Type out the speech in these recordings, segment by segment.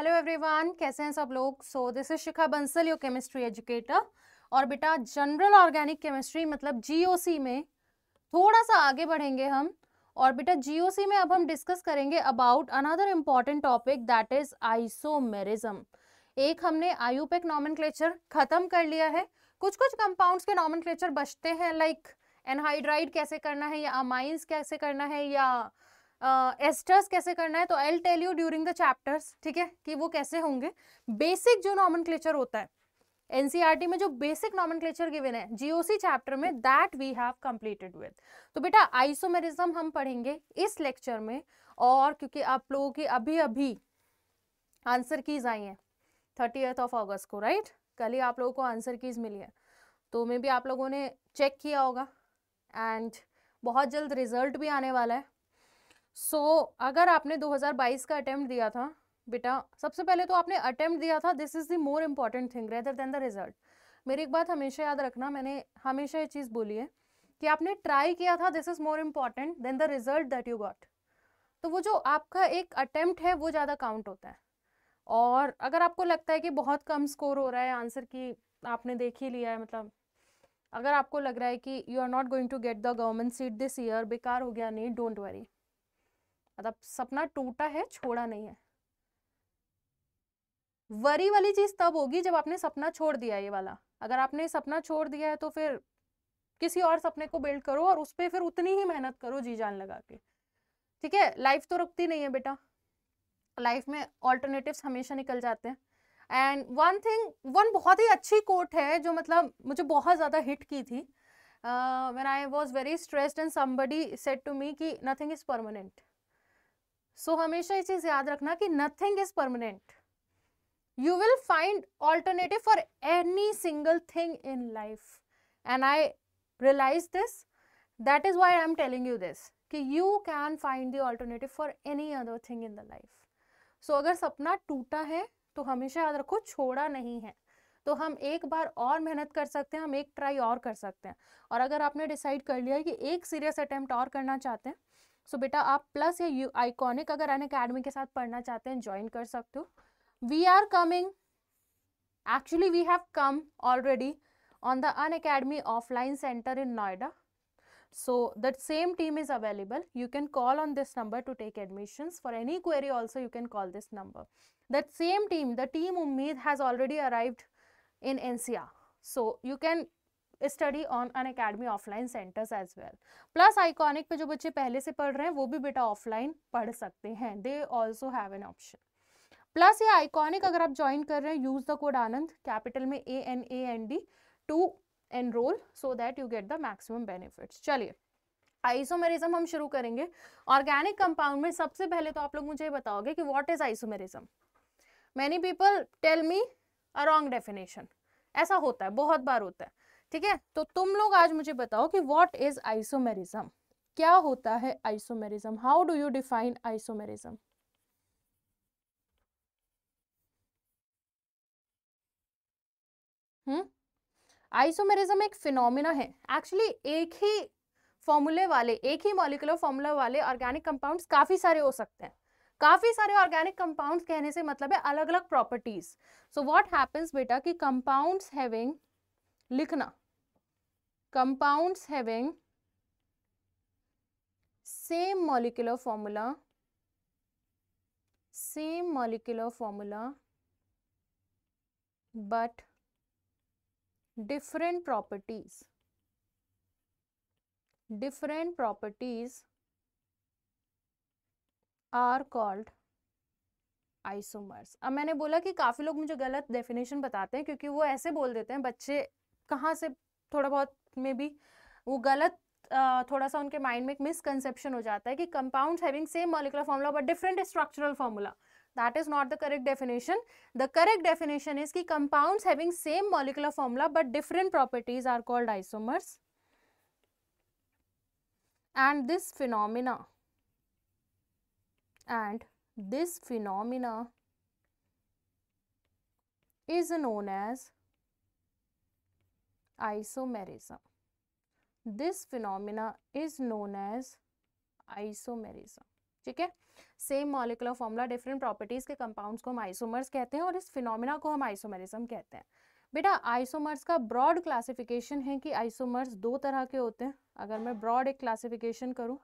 Hello everyone कैसे हैं सब लोग so this is Shikha Bansal your chemistry educator और बेटा जनरल ऑर्गेनिक केमिस्ट्री मतलब जीओसी में थोड़ा सा आगे बढ़ेंगे हम और बेटा जीओसी में अब हम डिस्कस करेंगे about another important topic that is isomerism एक हमने आयुपेक नॉमन ख़त्म कर लिया है कुछ कुछ कंपाउंड्स के नॉमन बचते हैं लाइक like एनहाइड्राइड कैसे करना है या अमाइंस कैसे करना है या एस्टर्स uh, कैसे करना है तो I tell you during the chapters ठीक है कि वो कैसे होंगे बेसिक जो नॉमन होता है एनसीईआरटी e में जो बेसिक नॉमन गिवन है जीओसी चैप्टर में that we have completed with तो बेटा आइसोमेरिज्म हम पढ़ेंगे इस लेक्चर में और क्योंकि आप लोगों की अभी अभी आंसर कीज आई हैं थर्टी ऑफ अगस्त को राइट कल ही आप लोगों को आंसर कीज मिली है तो मे बी आप लोगों ने चेक किया होगा एंड बहुत जल्द रिजल्ट भी आने वाला है सो so, अगर आपने 2022 का अटैम्प्ट दिया था बेटा सबसे पहले तो आपने अटैम्प्ट दिया था this is the more important thing rather than the result मेरी एक बात हमेशा याद रखना मैंने हमेशा ये चीज़ बोली है कि आपने ट्राई किया था this is more important than the result that you got तो वो जो आपका एक अटैम्प्ट है वो ज़्यादा काउंट होता है और अगर आपको लगता है कि बहुत कम स्कोर हो रहा है आंसर की आपने देख ही लिया है मतलब अगर आपको लग रहा है कि you are not going to get the government seat this year बेकार हो गया नहीं डोंट वरी मतलब सपना टूटा है छोड़ा नहीं है वरी वाली चीज तब होगी जब आपने सपना छोड़ दिया ये वाला अगर आपने सपना छोड़ दिया है तो फिर किसी और सपने को बिल्ड करो और उस पर फिर उतनी ही मेहनत करो जी जान लगा के ठीक है लाइफ तो रुकती नहीं है बेटा लाइफ में ऑल्टरनेटिव्स हमेशा निकल जाते हैं एंड वन थिंग वन बहुत ही अच्छी कोट है जो मतलब मुझे बहुत ज़्यादा हिट की थी when I was very stressed and somebody said to me कि नथिंग इज़ परमानेंट सो हमेशा ये चीज याद रखना कि nothing is permanent you will find alternative for any single thing in life and I realize this that is why I am telling you this कि you can find the alternative for any other thing in the life so अगर सपना टूटा है तो हमेशा याद रखो छोड़ा नहीं है तो हम एक बार और मेहनत कर सकते हैं हम एक ट्राई और कर सकते हैं और अगर आपने डिसाइड कर लिया है कि एक सीरियस अटेम्प्ट और करना चाहते हैं सो बेटा आप प्लस या यू आइकॉनिक अगर अन अकेडमी के साथ पढ़ना चाहते हैं ज्वाइन कर सकते हो we are coming actually we have come already on the Unacademy offline center in Noida so that same team is available you can call on this number to take admission for any query also you can call this number that same team the team उम्मीद has already arrived in NCR so you can study on Unacademy offline centers as well plus Iconic पे जो बच्चे पहले से पढ़ रहे हैं वो भी बेटा ऑफलाइन पढ़ सकते हैं they also have an option plus ये आइकॉनिक अगर आप ज्वाइन कर रहे हैं use the code Anand capital में A N A N D to enroll so that you get the maximum benefits चलिए आइसोमेरिज्म हम शुरू करेंगे ऑर्गेनिक कंपाउंड में सबसे पहले तो आप लोग मुझे बताओगे कि what is isomerism many people tell me a wrong definition ऐसा होता है बहुत बार होता है ठीक है तो तुम लोग आज मुझे बताओ कि वॉट इज आइसोमेरिज्म क्या होता है isomerism how do you define isomerism isomerism एक फिनोमिना है एक्चुअली एक ही फॉर्मूले वाले एक ही मॉलिकुलर फॉर्मूला वाले ऑर्गेनिक कंपाउंड्स काफ़ी सारे हो सकते हैं काफ़ी सारे ऑर्गेनिक कंपाउंड्स कहने से मतलब है अलग अलग प्रॉपर्टीज सो व्हाट हैपेंस बेटा कि कंपाउंड्स हैविंग लिखना compounds having same molecular formula same molecular formula but different properties different properties are called isomers अब मैंने बोला कि काफ़ी लोग मुझे गलत डेफिनेशन बताते हैं क्योंकि वो ऐसे बोल देते हैं बच्चे कहाँ से थोड़ा बहुत में भी वो गलत थोड़ा सा उनके माइंड में एक मिसकनसेप्शन हो जाता है कि compound having same molecular formula but different structural formula that is not the correct definition the correct definition is कि compound having same molecular formula but different properties are called isomers and this phenomena and this phenomena is known as isomerism. This phenomena is known as isomerism. ठीक है same molecular formula different properties के compounds को हम isomers कहते हैं और इस phenomena को हम आइसोमेरिज्म कहते हैं बेटा आइसोमर्स का ब्रॉड क्लासिफिकेशन है कि आइसोमर्स दो तरह के होते हैं अगर मैं ब्रॉड एक क्लासिफिकेशन करूं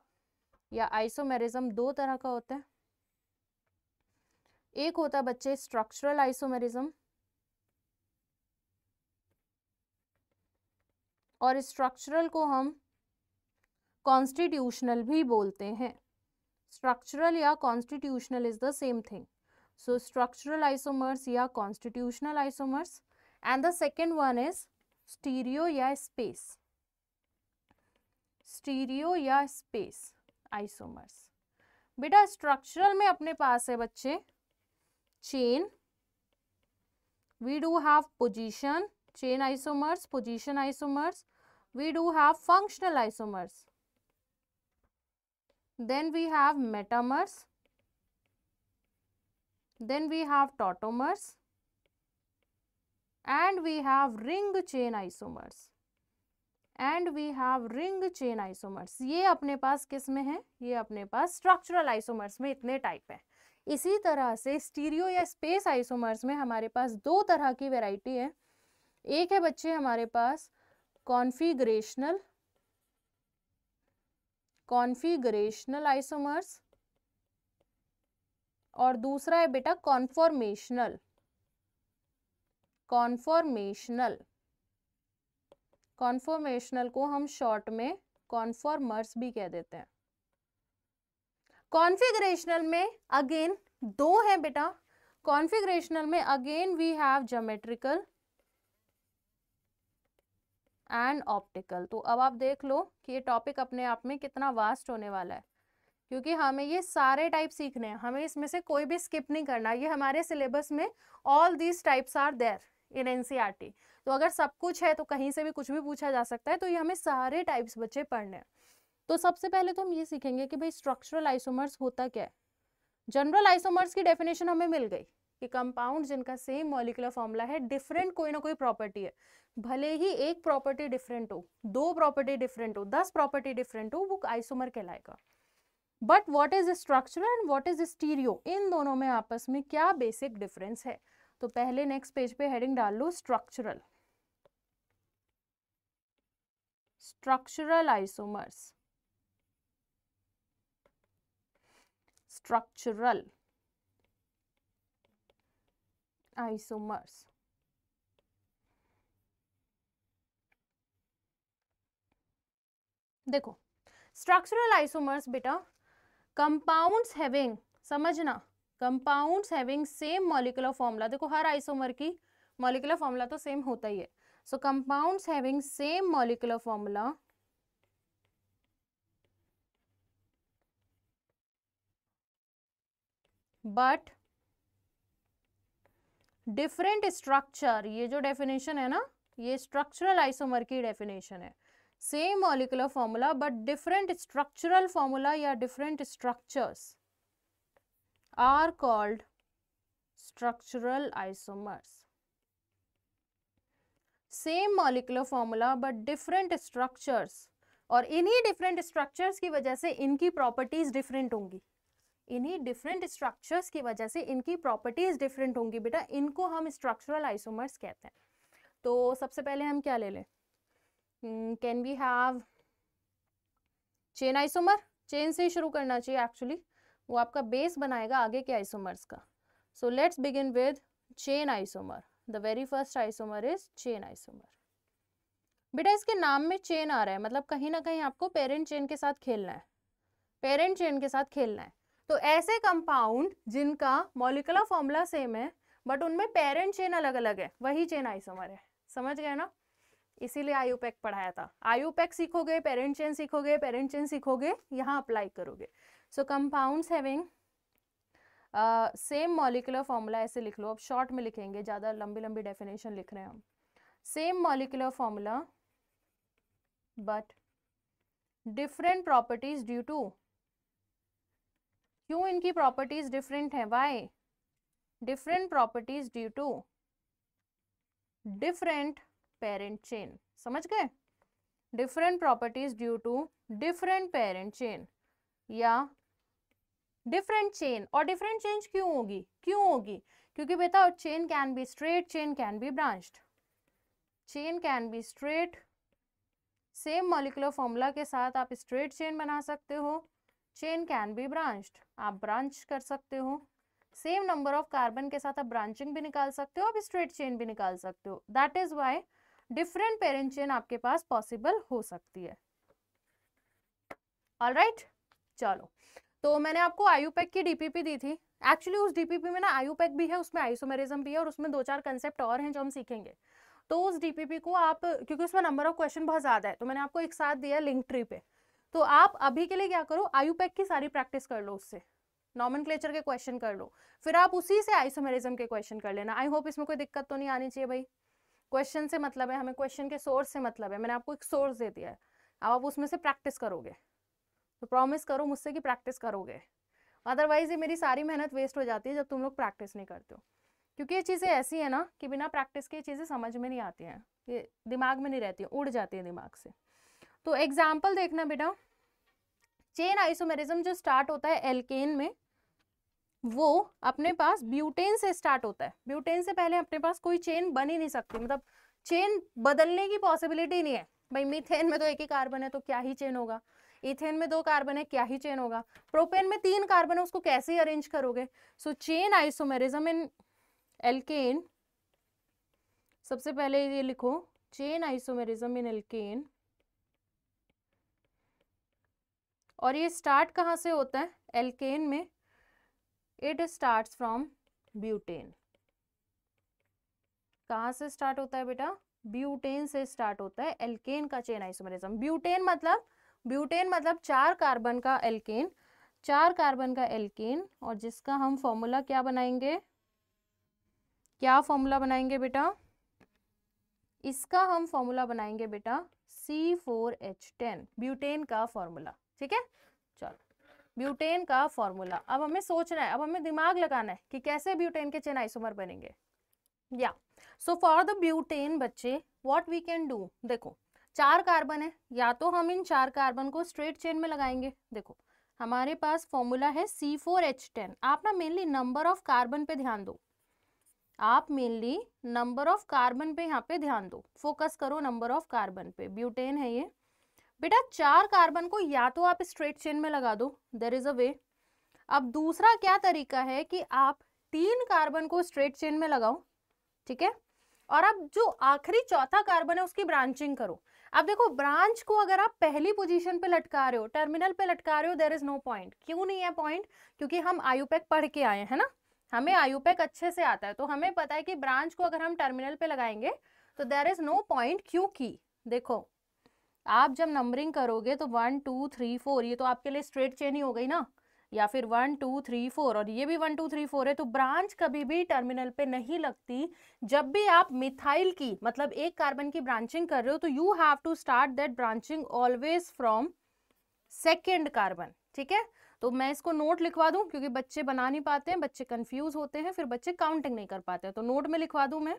या आइसोमेरिज्म दो तरह का होता है एक होता है बच्चे स्ट्रक्चरल आइसोमेरिज्म और स्ट्रक्चरल को हम कॉन्स्टिट्यूशनल भी बोलते हैं स्ट्रक्चरल या constitutional is the same thing so structural isomers या constitutional isomers and the second one is stereo या स्पेस स्टीरियो या स्पेस आइसोमर्स बेटा स्ट्रक्चरल में अपने पास है बच्चे chain we do have position chain isomers position isomers we do have functional isomers. Then we have metamers. Then we have tautomers. And we have ring chain isomers. And we have ring chain isomers ये अपने पास किस में है ये अपने पास structural isomers में इतने type हैं इसी तरह से स्टीरियो या स्पेस आइसोमर्स में हमारे पास दो तरह की वेराइटी है एक है बच्चे हमारे पास कॉन्फिग्रेशनल कॉन्फिग्रेशनल आइसोमर्स और दूसरा है बेटा कॉन्फॉर्मेशनल कॉन्फॉर्मेशनल कॉन्फॉर्मेशनल को हम शॉर्ट में कॉन्फॉर्मर्स भी कह देते हैं कॉन्फिग्रेशनल में अगेन दो हैं बेटा कॉन्फिग्रेशनल में again we have geometrical and optical तो अब आप देख लो कि ये टॉपिक अपने आप में कितना वास्ट होने वाला है क्योंकि हमें ये सारे टाइप सीखने हैं हमें इसमें से कोई भी स्किप नहीं करना ये हमारे सिलेबस में all these types are there in an तो अगर सब कुछ है तो कहीं से भी कुछ भी पूछा जा सकता है तो ये हमें सारे टाइप्स बच्चे पढ़ने हैं तो सबसे पहले तो हम ये सीखेंगे कि भाई स्ट्रक्चरल आइसोमर्स होता क्या है जनरल आइसोमर्स की डेफिनेशन हमें मिल गई कि कंपाउंड जिनका सेम मॉलिकुलर फॉर्मूला है डिफरेंट कोई ना कोई प्रॉपर्टी है भले ही एक प्रॉपर्टी डिफरेंट हो दो प्रॉपर्टी डिफरेंट हो दस प्रॉपर्टी डिफरेंट हो वो आइसोमर कहलाएगा but what is structural and what is stereo इन दोनों में आपस में क्या बेसिक डिफरेंस है तो पहले नेक्स्ट पेज पे हेडिंग डाल लो structural structural isomers structural isomers. देखो स्ट्रक्चरल आइसोमर्स बेटा कंपाउंड्स हैविंग समझना compounds having same molecular formula देखो हर आइसोमर की मॉलिकुलर फॉर्मूला तो सेम होता ही है सो compounds having same molecular formula but different structure ये जो डेफिनेशन है ना ये स्ट्रक्चरल आइसोमर की डेफिनेशन है same molecular formula but different structural formula या different structures are called structural isomers same molecular formula but different structures और इन्हीं डिफरेंट स्ट्रक्चर्स की वजह से इनकी प्रॉपर्टीज डिफरेंट होंगी इन्हीं डिफरेंट स्ट्रक्चर्स की वजह से इनकी प्रॉपर्टीज़ डिफरेंट होंगी बेटा इनको हम स्ट्रक्चरल आइसोमर्स कहते हैं तो सबसे पहले हम क्या ले लें can we have chain isomer chain से ही शुरू करना चाहिए एक्चुअली वो आपका बेस बनाएगा आगे के आइसोमर्स का so let's begin with chain isomer the very first isomer is chain isomer बेटा इसके नाम में चेन आ रहा है मतलब कहीं ना कहीं आपको पेरेंट चेन के साथ खेलना है पेरेंट चेन के साथ खेलना है तो ऐसे कंपाउंड जिनका मोलिकुलर फॉर्मूला सेम है बट उनमें पेरेंट चेन अलग अलग है वही चेन आइसोमर है समझ गए ना इसीलिए आयुपैक पढ़ाया था आयुपैक सीखोगे पेरेंट चेन सीखोगे पेरेंट चेन सीखोगे यहाँ अप्लाई करोगे so compounds having same molecular formula ऐसे लिख लो अब शॉर्ट में लिखेंगे ज़्यादा लंबी लंबी डेफिनेशन लिख रहे हैं हम same molecular formula but different properties due to क्यों इनकी प्रॉपर्टीज डिफरेंट है why different properties due to different parent chain समझ गए different properties due to different parent chain या डिफरेंट चेन और डिफरेंट चेंज क्यों होगी क्यों होगी क्योंकि बेटा chain can be straight chain can be branched chain can be straight same molecular formula के साथ आप स्ट्रेट चेन बना सकते हो चेन कैन बी ब्रांच्ड आप ब्रांच कर सकते हो सेम नंबर ऑफ कार्बन के साथ आप ब्रांचिंग भी निकाल सकते हो आप स्ट्रेट चेन भी निकाल सकते हो that is why different parent chain आपके पास पॉसिबल हो सकती है ऑल राइट right? चलो तो मैंने आपको आयुपैक की डीपीपी दी थी एक्चुअली उस डीपीपी में ना आयुपैक भी है उसमें आइसोमेरिज्म भी है और उसमें दो चार कंसेप्ट और हैं जो हम सीखेंगे तो उस डीपीपी को आप क्योंकि उसमें नंबर ऑफ क्वेश्चन बहुत ज़्यादा है तो मैंने आपको एक साथ दिया लिंक ट्री पे तो आप अभी के लिए क्या करो आयुपैक की सारी प्रैक्टिस कर लो उससे नॉमन के क्वेश्चन कर लो फिर आप उसी से आइसोमेरिज्म के क्वेश्चन कर लेना आई होप इसमें कोई दिक्कत तो नहीं आनी चाहिए भाई क्वेश्चन से मतलब है हमें क्वेश्चन के सोर्स से मतलब है मैंने आपको एक सोर्स दे दिया है अब आप उसमें से प्रैक्टिस करोगे तो प्रॉमिस करो मुझसे कि प्रैक्टिस करोगे अदरवाइज ये मेरी सारी मेहनत वेस्ट हो जाती है जब तुम लोग प्रैक्टिस नहीं करते हो क्योंकि ये चीज़ें ऐसी हैं ना कि बिना प्रैक्टिस के ये चीज़ें समझ में नहीं आती हैं ये दिमाग में नहीं रहती उड़ जाती है दिमाग से तो एग्जाम्पल देखना बेटा चेन आइसोमेरिज्म जो स्टार्ट होता है एल्केन में वो अपने पास ब्यूटेन से स्टार्ट होता है ब्यूटेन से पहले अपने पास कोई चेन बन ही नहीं सकती मतलब चेन बदलने की पॉसिबिलिटी नहीं है भाई मीथेन में तो एक ही कार्बन है तो क्या ही चेन होगा इथेन में दो कार्बन है क्या ही चेन होगा प्रोपेन में तीन कार्बन है उसको कैसे अरेंज करोगे so chain isomerism in alkane सबसे पहले ये लिखो चेन आइसोमेरिज्म इन एल्केन और ये स्टार्ट कहाँ से होता है एल्केन में इट स्टार्ट्स फ्रॉम ब्यूटेन कहाँ से स्टार्ट होता है बेटा ब्यूटेन से स्टार्ट होता है एल्केन का चेन आइसोमरिज्म ब्यूटेन मतलब ब्यूटेन मतलब चार कार्बन का एल्केन चार कार्बन का एल्केन और जिसका हम फॉर्मूला क्या बनाएंगे क्या फॉर्मूला बनाएंगे बेटा इसका हम फॉर्मूला बनाएंगे बेटा C four H ten butane का फॉर्मूला ठीक है चलो ब्यूटेन का फॉर्मूला अब हमें सोचना है अब हमें दिमाग लगाना है कि कैसे ब्यूटेन के चेन आइसोमर बनेंगे या सो फॉर द ब्यूटेन बच्चे व्हाट वी कैन डू देखो चार कार्बन है या तो हम इन चार कार्बन को स्ट्रेट चेन में लगाएंगे देखो हमारे पास फॉर्मूला है सी फोर एच टेन आप ना मेनली नंबर ऑफ कार्बन पे ध्यान दो आप मेनली नंबर ऑफ कार्बन पे यहाँ पे ध्यान दो फोकस करो नंबर ऑफ कार्बन पे ब्यूटेन है ये बेटा चार कार्बन को या तो आप स्ट्रेट चेन में लगा दो देर इज अ वे अब दूसरा क्या तरीका है कि आप तीन कार्बन को स्ट्रेट चेन में लगाओ ठीक है और अब जो आखिरी चौथा कार्बन है उसकी ब्रांचिंग करो अब देखो ब्रांच को अगर आप पहली पोजीशन पे लटका रहे हो टर्मिनल पे लटका रहे हो देर इज नो पॉइंट क्यों नहीं है पॉइंट क्योंकि हम आयुपैक पढ़ के आए हैं ना हमें आयुपैक अच्छे से आता है तो हमें पता है कि ब्रांच को अगर हम टर्मिनल पे लगाएंगे तो देर इज नो पॉइंट क्योंकि देखो आप जब नंबरिंग करोगे तो वन टू थ्री फोर ये तो आपके लिए स्ट्रेट चेन ही हो गई ना या फिर वन टू थ्री फोर और ये भी वन टू थ्री फोर है तो ब्रांच कभी भी टर्मिनल पे नहीं लगती जब भी आप मिथाइल की मतलब एक कार्बन की ब्रांचिंग कर रहे हो तो you have to start that branching always from second carbon ठीक है तो मैं इसको नोट लिखवा दूं क्योंकि बच्चे बना नहीं पाते हैं बच्चे कंफ्यूज होते हैं फिर बच्चे काउंटिंग नहीं कर पाते हैं तो नोट में लिखवा दूं मैं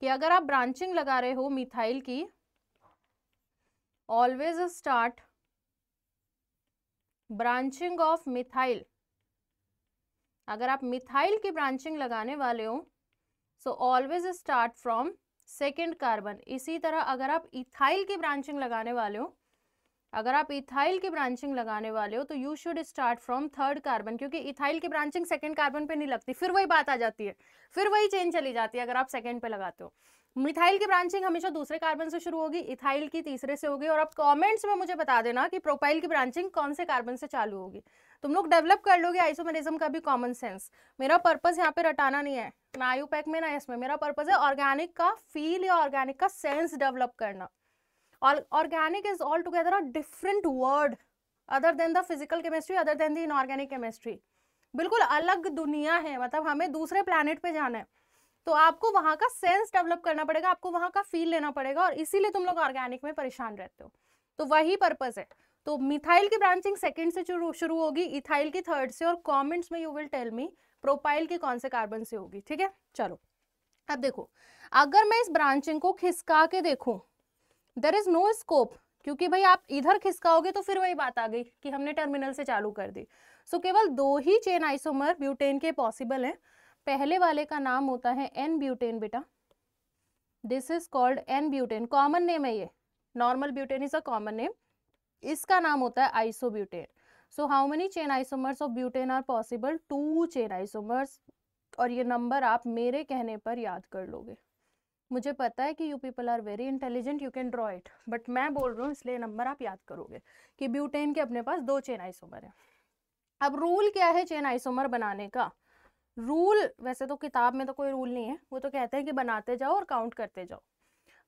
कि अगर आप ब्रांचिंग लगा रहे हो मिथाइल की always start branching of methyl अगर आप मिथाइल की ब्रांचिंग लगाने वाले हो so always start from second carbon इसी तरह अगर आप इथाइल की ब्रांचिंग लगाने वाले हो अगर आप इथाइल की ब्रांचिंग लगाने वाले हो तो you should start from third carbon क्योंकि इथाइल की ब्रांचिंग सेकेंड कार्बन पे नहीं लगती फिर वही बात आ जाती है फिर वही चेन चली जाती है अगर आप सेकेंड पे लगाते हो मिथाइल की ब्रांचिंग हमेशा दूसरे कार्बन से शुरू होगी इथाइल की तीसरे से होगी और आप कमेंट्स में मुझे बता देना कि प्रोपाइल की ब्रांचिंग कौन से कार्बन से चालू होगी तुम लोग डेवलप कर लोगे आइसोमेरिज्म का भी कॉमन सेंस मेरा पर्पज यहाँ पे रटाना नहीं है ना आयु पैक में ना इसमें मेरा पर्पज है ऑर्गेनिक का फील या ऑर्गेनिक का सेंस डेवलप करना और organic is all together a different word other than the physical chemistry other than the inorganic chemistry बिल्कुल अलग दुनिया है मतलब हमें दूसरे प्लानट पे जाना है तो आपको वहां का सेंस डेवलप करना पड़ेगा आपको वहां का फील लेना पड़ेगा और इसीलिए तुम लोग ऑर्गेनिक में परेशान रहते हो तो वही पर्पज़ है तो मिथाइल की ब्रांचिंग सेकेंड से शुरू होगी इथाइल की थर्ड से और कॉमेंट्स में you will tell me propyl के कौन से कार्बन से होगी ठीक है चलो अब देखो अगर मैं इस ब्रांचिंग को खिसका के देखू देर इज नो स्कोप क्योंकि भाई आप इधर खिसकाओगे तो फिर वही बात आ गई कि हमने टर्मिनल से चालू कर दी सो so, केवल दो ही चेन आइसोमर ब्यूटेन के पॉसिबल हैं पहले वाले का नाम होता है एन ब्यूटेन बेटा this is called n butane common name है ये normal butane is a common name इसका नाम होता है isobutane so how many chain isomers of butane are possible two chain isomers और ये नंबर आप मेरे कहने पर याद कर लोगे मुझे पता है कि you people are very intelligent you can draw it but मैं बोल रहा हूँ इसलिए नंबर आप याद करोगे कि ब्यूटेन के अपने पास दो चेन आइसोमर है अब रूल क्या है चेन आइसोमर बनाने का रूल वैसे तो किताब में तो कोई रूल नहीं है वो तो कहते हैं कि बनाते जाओ और काउंट करते जाओ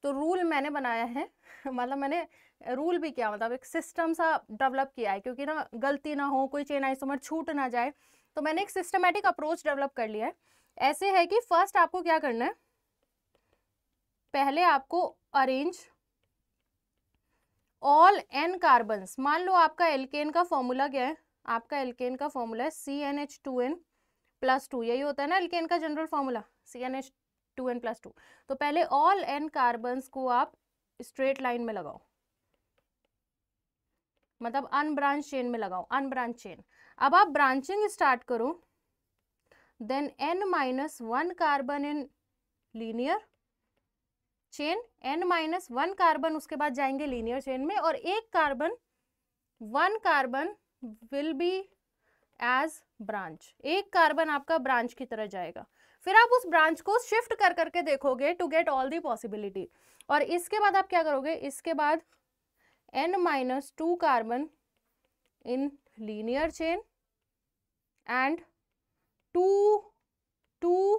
तो रूल मैंने बनाया है मतलब मैंने रूल भी किया मतलब एक सिस्टम सा डेवलप किया है क्योंकि ना गलती ना हो कोई चेन आई आइसोमर छूट ना जाए तो मैंने एक सिस्टमेटिक अप्रोच डेवलप कर लिया है ऐसे है कि फर्स्ट आपको क्या करना है पहले आपको अरेंज ऑल एन कार्बन्स मान लो आपका एल्केन का फॉर्मूला क्या है आपका एल्केन का फॉर्मूला है C n H two n plus two यही होता है ना एल्केन का general formula C n H two n plus two तो पहले ऑल एन कार्बन को आप स्ट्रेट लाइन में लगाओ मतलब अनब्रांच चेन में लगाओ अनब्रांच चेन अब आप ब्रांचिंग स्टार्ट करो then n minus one carbon in linear chain n minus one carbon उसके बाद जाएंगे लीनियर चेन में और एक carbon one carbon will be as branch एक कार्बन आपका ब्रांच की तरह जाएगा फिर आप उस ब्रांच को शिफ्ट कर करके देखोगे to get all the possibility और इसके बाद आप क्या करोगे इसके बाद n minus two carbon in linear chain and two two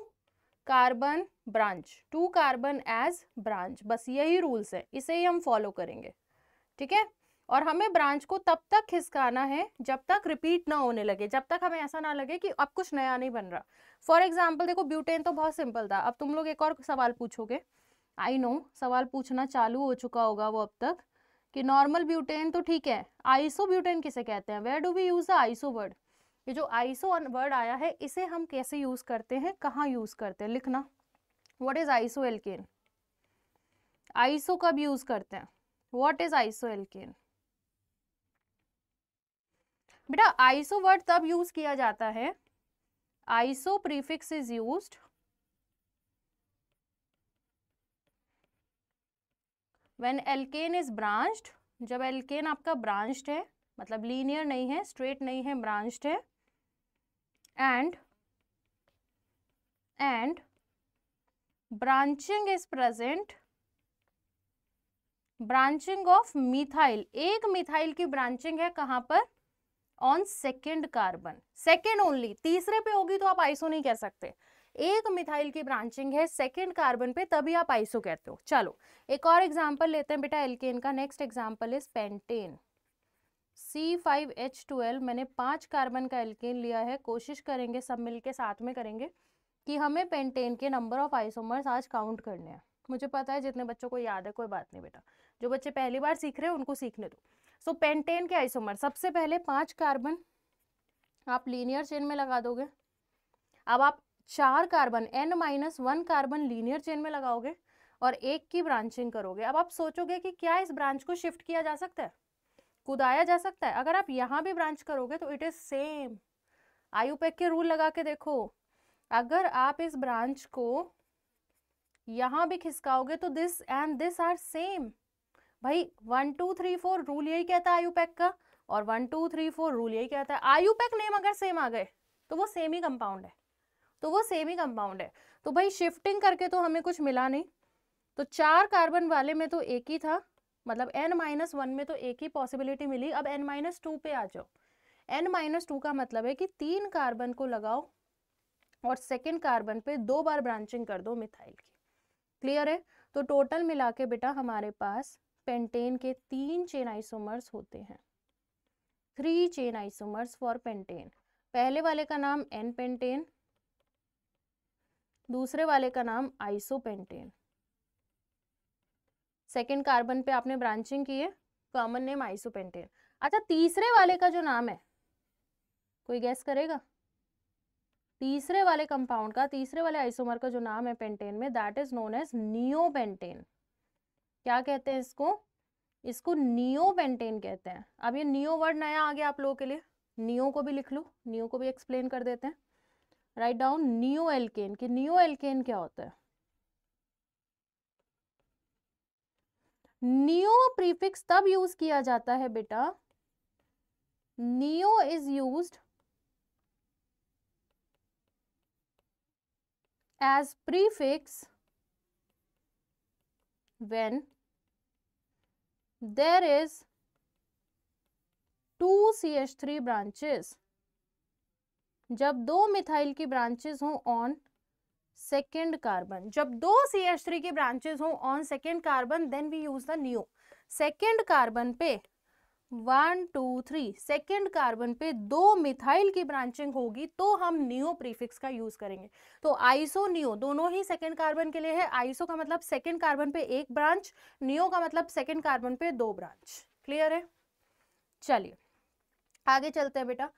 carbon branch two carbon as branch बस यही रूल्स है इसे ही हम फॉलो करेंगे ठीक है और हमें ब्रांच को तब तक खिसकाना है जब तक रिपीट ना होने लगे जब तक हमें ऐसा ना लगे कि अब कुछ नया नहीं बन रहा फॉर एग्जाम्पल देखो ब्यूटेन तो बहुत सिंपल था अब तुम लोग एक और सवाल पूछोगे आई नो सवाल पूछना चालू हो चुका होगा वो अब तक कि नॉर्मल ब्यूटेन तो ठीक है आइसो ब्यूटेन किसे कहते हैं where do we use the iso word ये जो आइसो वर्ड आया है इसे हम कैसे यूज़ करते हैं कहाँ यूज़ करते हैं लिखना what is iso alkane iso कब यूज़ करते हैं वॉट इज़ आइसो एल्केन बेटा आइसो वर्ड तब यूज किया जाता है iso prefix is use when alkane is branched जब एल्केन आपका ब्रांच्ड है मतलब लीनियर नहीं है स्ट्रेट नहीं है ब्रांच्ड है and and branching is present branching of methyl एक मिथाइल की ब्रांचिंग है कहां पर on second carbon second only तीसरे पे होगी तो आप आइसो नहीं कह सकते एक मिथाइल की ब्रांचिंग है सेकेंड कार्बन पे तभी आप आइसो कहते हो चलो एक और एग्जाम्पल लेते हैं बेटा एलकेन का next example is pentane C five H twelve मैंने पांच कार्बन का एल्केन लिया है कोशिश करेंगे सब मिलके साथ में करेंगे कि हमें पेंटेन के नंबर ऑफ आइसोमर्स आज काउंट करने हैं मुझे पता है जितने बच्चों को याद है कोई बात नहीं बेटा जो बच्चे पहली बार सीख रहे हैं उनको सीखने दो सो so, पेंटेन के आइसोमर सबसे पहले पांच कार्बन आप लीनियर चेन में लगा दोगे अब आप चार carbon n minus one carbon linear chain में लगाओगे और एक की ब्रांचिंग करोगे अब आप सोचोगे कि क्या इस ब्रांच को शिफ्ट किया जा सकता है कुदाया जा सकता है अगर आप यहाँ भी ब्रांच करोगे तो इट इज़ सेम आयु के रूल लगा के देखो अगर आप इस ब्रांच को यहाँ भी खिसकाओगे तो this and this are same भाई one two three four rule यही कहता है आयु पैक का और one two three four rule यही कहता है आयु पैक नेम अगर सेम आ गए तो वो सेम ही कंपाउंड है तो वो सेम ही कंपाउंड है तो भाई शिफ्टिंग करके तो हमें कुछ मिला नहीं तो चार कार्बन वाले में तो एक ही था मतलब एन माइनस वन में तो एक ही पॉसिबिलिटी मिली अब एन माइनस टू पे आ जाओ एन माइनस टू का मतलब है कि तीन कार्बन को लगाओ और सेकेंड कार्बन पे दो बार ब्रांचिंग कर दो मिथाइल की क्लियर है तो टोटल मिला के बेटा हमारे पास पेंटेन के तीन चेन आइसोमर्स होते हैं three chain isomers for pentane पहले वाले का नाम एन पेंटेन दूसरे वाले का नाम आइसो पेंटेन सेकेंड कार्बन पे आपने ब्रांचिंग की है कॉमन नेम आइसो पेंटेन अच्छा तीसरे वाले का जो नाम है कोई गैस करेगा तीसरे वाले कंपाउंड का तीसरे वाले आइसोमर का जो नाम है पेंटेन में that is known as neopentane क्या कहते हैं इसको इसको नियो पेंटेन कहते हैं अब ये नियो वर्ड नया आ गया आप लोगों के लिए नियो को भी लिख लो नियो को भी एक्सप्लेन कर देते हैं राइट डाउन नियो एल्केन कि नियो एल्केन क्या होता है नियो प्रीफिक्स तब यूज किया जाता है बेटा neo is used as prefix when there is two C H three branches जब दो मिथाइल की ब्रांचेस हो ऑन सेकेंड कार्बन जब दो सी एच थ्री की ब्रांचेस हो on second carbon then we use the neo second carbon पे one two three second carbon पे दो मिथाइल की ब्रांचिंग होगी तो हम नियो प्रीफिक्स का यूज करेंगे तो आइसो नियो दोनों ही सेकेंड कार्बन के लिए है आइसो का मतलब सेकेंड कार्बन पे एक ब्रांच नियो का मतलब सेकेंड कार्बन पे दो ब्रांच क्लियर है चलिए आगे चलते हैं बेटा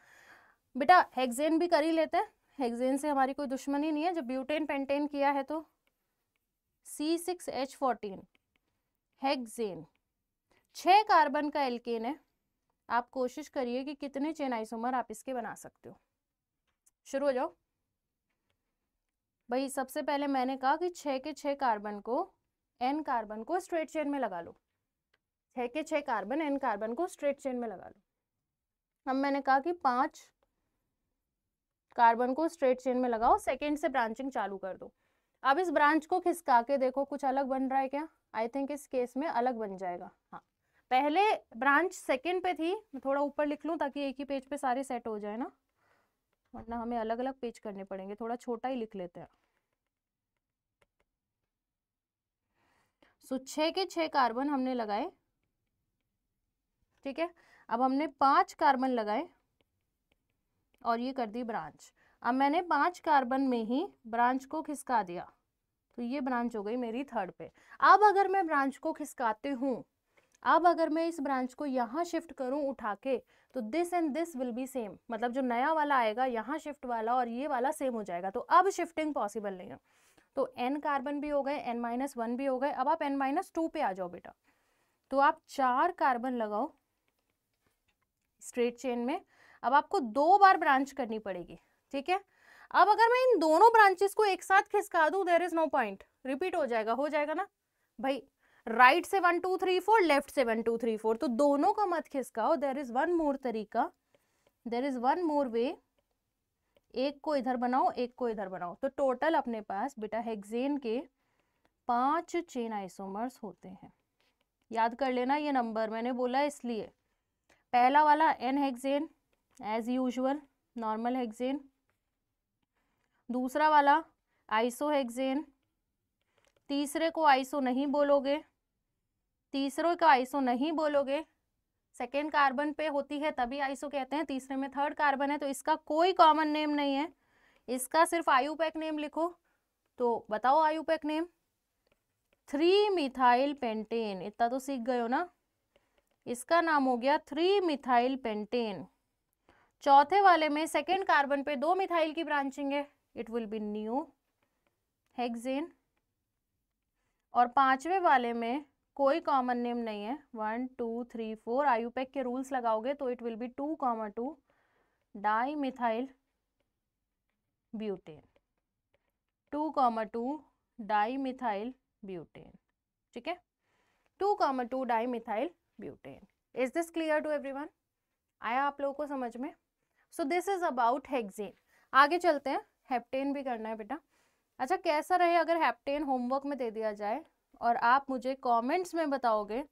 बेटा हेक्सेन भी कर ही लेते हैं हेक्सेन से हमारी कोई दुश्मनी नहीं है जब ब्यूटेन पेंटेन किया है तो C six H fourteen hexane छह कार्बन का एल्केन है आप कोशिश करिए कि कितने चेन आइसोमर आप इसके बना सकते हो शुरू हो जाओ भाई सबसे पहले मैंने कहा कि छह के छह कार्बन को एन कार्बन को स्ट्रेट चेन में लगा लो छः के छह कार्बन एन कार्बन को स्ट्रेट चेन में लगा लो अब मैंने कहा कि पांच कार्बन को स्ट्रेट चेन में लगाओ सेकेंड से ब्रांचिंग चालू कर दो अब इस ब्रांच को खिसका के देखो कुछ अलग बन रहा है क्या आई थिंक इस केस में अलग बन जाएगा हाँ पहले ब्रांच सेकंड पे थी मैं थोड़ा ऊपर लिख लूँ ताकि एक ही पेज पे सारे सेट हो जाए ना वरना हमें अलग अलग पेज करने पड़ेंगे थोड़ा छोटा ही लिख लेते हैं सो छ के छ कार्बन हमने लगाए ठीक है अब हमने पांच कार्बन लगाए और ये कर दी ब्रांच अब मैंने पांच कार्बन में ही ब्रांच को खिसका दिया तो ये ब्रांच हो गई मेरी थर्ड पे अब अगर मैं ब्रांच को खिसकाते हूँ अब अगर मैं इस ब्रांच को यहाँ शिफ्ट करूँ उठा के तो this and this will be same मतलब जो नया वाला आएगा यहाँ शिफ्ट वाला और ये वाला सेम हो जाएगा तो अब शिफ्टिंग पॉसिबल नहीं है तो एन कार्बन भी हो गए एन माइनस वन भी हो गए अब आप एन माइनस टू पे आ जाओ बेटा तो आप चार कार्बन लगाओ स्ट्रेट चेन में अब आपको दो बार ब्रांच करनी पड़ेगी ठीक है अब अगर मैं इन दोनों ब्रांचेस को एक साथ खिसका दूं there is no point repeat हो जाएगा हो जाएगा ना भाई राइट से one two three four left से वन टू थ्री फोर तो दोनों का मत हो देर इज वन मोर तरीका देर इज वन मोर वे एक को इधर बनाओ एक को इधर बनाओ तो टोटल अपने पास बेटा हेक्सेन के पांच चेन आइसोमर्स होते हैं याद कर लेना ये नंबर मैंने बोला इसलिए पहला वाला n hexane as usual normal hexane दूसरा वाला आइसो हेक्सेन तीसरे को आइसो नहीं बोलोगे तीसरों का आइसो नहीं बोलोगे सेकेंड कार्बन पे होती है तभी आइसो कहते हैं तीसरे में थर्ड कार्बन है तो इसका कोई कॉमन नेम नहीं है इसका सिर्फ आयु पैक नेम लिखो तो बताओ IUPAC name three methyl pentane इतना तो सीख गए हो ना इसका नाम हो गया थ्री मिथाइल पेंटेन चौथे वाले में सेकेंड कार्बन पे दो मिथाइल की ब्रांचिंग है it will be neohexane और पांचवे वाले में कोई कॉमन नेम नहीं है one two three four IUPAC के रूल्स लगाओगे तो it will be two comma two dimethyl butane two comma two dimethyl butane ठीक है two comma two dimethyl butane is this clear to one आया आप लोगों को समझ में so this is about hexane आगे चलते हैं हेप्टेन भी करना है बेटा अच्छा कैसा रहे अगर हेप्टेन होमवर्क में दे दिया जाए और आप मुझे कमेंट्स में बताओगे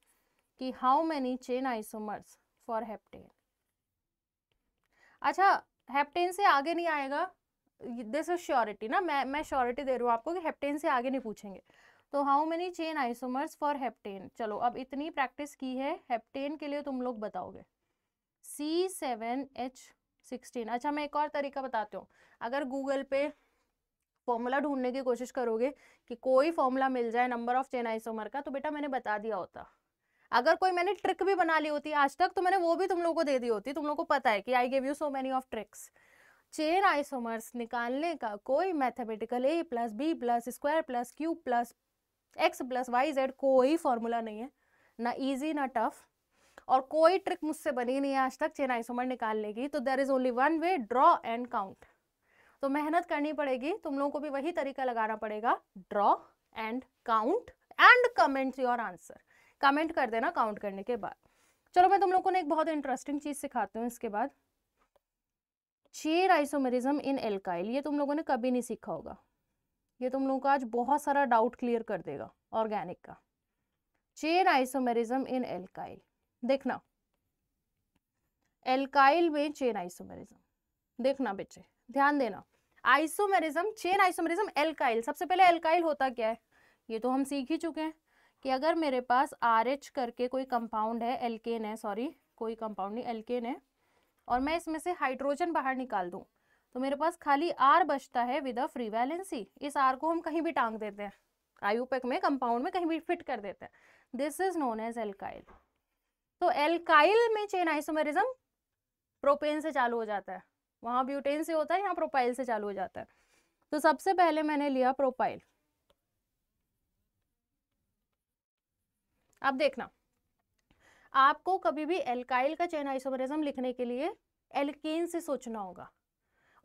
कि how many chain isomers for heptane अच्छा हेप्टेन से आगे नहीं आएगा दिस इज श्योरिटी ना मैं मैं श्योरिटी दे रहा हूँ आपको कि हेप्टेन से आगे नहीं पूछेंगे तो how many chain isomers for heptane चलो अब इतनी प्रैक्टिस की है हेप्टेन के लिए तुम लोग बताओगे सी सेवन एच सिक्सटीन अच्छा मैं एक और तरीका बताती हूँ अगर गूगल पे फॉर्मूला ढूंढने की कोशिश करोगे कि कोई फॉर्मूला मिल जाए नंबर ऑफ चेन आइसोमर का तो बेटा मैंने बता दिया होता अगर कोई मैंने ट्रिक भी बना ली होती आज तक तो मैंने वो भी तुम लोगों को दे दी होती तुम लोगों को पता है कि I gave you so many of tricks chain isomers निकालने का कोई mathematical A plus B plus square plus Q plus X plus Y Z कोई फॉर्मूला नहीं है ना ईजी ना टफ और कोई ट्रिक मुझसे बनी नहीं है आज तक चेन आइसोमर निकालने की तो there is only one way draw and count तो मेहनत करनी पड़ेगी तुम लोगों को भी वही तरीका लगाना पड़ेगा draw and count and comment your answer comment कर देना काउंट करने के बाद चलो मैं तुम लोगों को ना एक बहुत इंटरेस्टिंग चीज़ सिखाती हूँ इसके बाद चेर आइसोमेरिज्म इन एल्काइल ये तुम लोगों ने कभी नहीं सीखा होगा ये तुम लोगों का आज बहुत सारा डाउट क्लियर कर देगा ऑर्गेनिक का चेर आइसोमेरिज्म इन एल्काइल देखना एल्काइल में चेन आइसोमेरिज्म देखना बेचे ध्यान देना आइसोमेरिज्म चेन आइसोमेरिज्म एल्काइल सबसे पहले एल्काइल होता क्या है ये तो हम सीख ही चुके हैं कि अगर मेरे पास आर करके कोई कंपाउंड है एल्केन है सॉरी कोई कंपाउंड नहीं एल्केन है और मैं इसमें से हाइड्रोजन बाहर निकाल दूं तो मेरे पास खाली आर बचता है विद अ फ्री वैलेंसी इस आर को हम कहीं भी टांग देते हैं आयुपेक में कंपाउंड में कहीं भी फिट कर देते हैं this is known as alkyl तो एल्काइल में चेन आइसोमेरिज्म प्रोपेन से चालू हो जाता है वहाँ ब्यूटेन से होता है यहाँ प्रोपाइल से चालू हो जाता है तो सबसे पहले मैंने लिया प्रोपाइल अब देखना आपको कभी भी एल्काइल का चेन आइसोमरिज्म लिखने के लिए एल्केन से सोचना होगा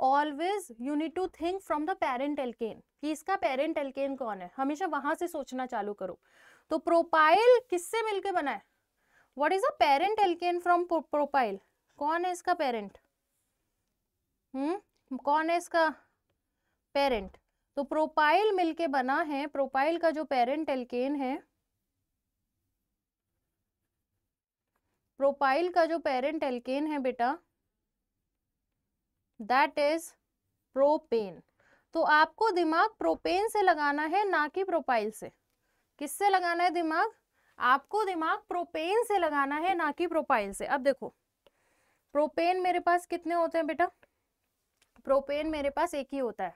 always you need to think from the parent alkane कि इसका पेरेंट एल्केन कौन है हमेशा वहां से सोचना चालू करो तो प्रोपाइल किससे मिलके बना है what is a parent alkane from propyl कौन है इसका पेरेंट हम्म कौन है इसका पेरेंट तो प्रोपाइल मिलके बना है प्रोपाइल का जो पेरेंट एल्केन है प्रोपाइल का जो पेरेंट एल्केन है बेटा दैट इज प्रोपेन तो आपको दिमाग प्रोपेन से लगाना है ना कि प्रोपाइल से किससे लगाना है दिमाग आपको दिमाग प्रोपेन से लगाना है ना कि प्रोपाइल से अब देखो प्रोपेन मेरे पास कितने होते हैं बेटा प्रोपेन मेरे पास एक ही होता है